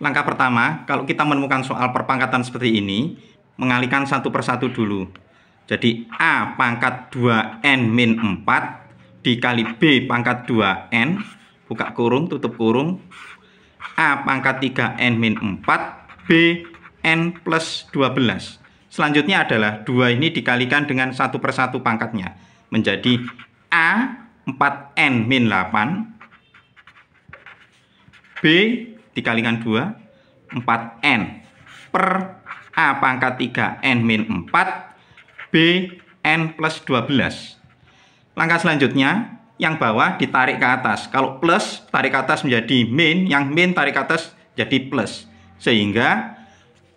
Langkah pertama, kalau kita menemukan soal perpangkatan seperti ini, mengalihkan satu persatu dulu. Jadi A pangkat 2N min 4 dikali B pangkat 2N, buka kurung, tutup kurung. A pangkat 3N min 4, B N plus 12. Selanjutnya adalah 2 ini dikalikan dengan satu persatu pangkatnya. Menjadi A 4N min 8, B dikalikan 2 4N per A pangkat 3N min 4 B N plus 12 langkah selanjutnya yang bawah ditarik ke atas kalau plus tarik ke atas menjadi min yang min tarik ke atas jadi plus sehingga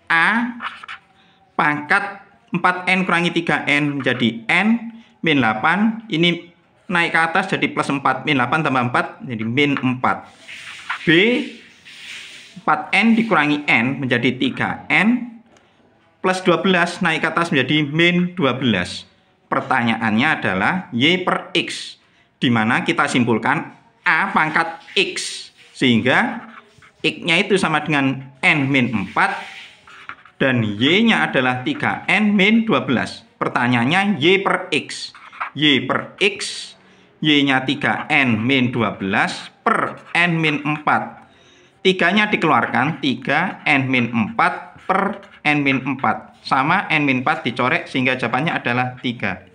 A pangkat 4N kurangi 3N menjadi N min 8 ini naik ke atas jadi plus 4 min 8 tambah 4 jadi min 4 B 4N dikurangi N menjadi 3N plus 12 naik ke atas menjadi min 12 pertanyaannya adalah Y per X di mana kita simpulkan A pangkat X sehingga X-nya itu sama dengan N min 4 dan Y-nya adalah 3N min 12 pertanyaannya Y per X Y per X Y-nya 3N min 12 per N min 4 Tiganya dikeluarkan, 3 N-4 per N-4. Sama N-4 dicorek sehingga jawabannya adalah 3.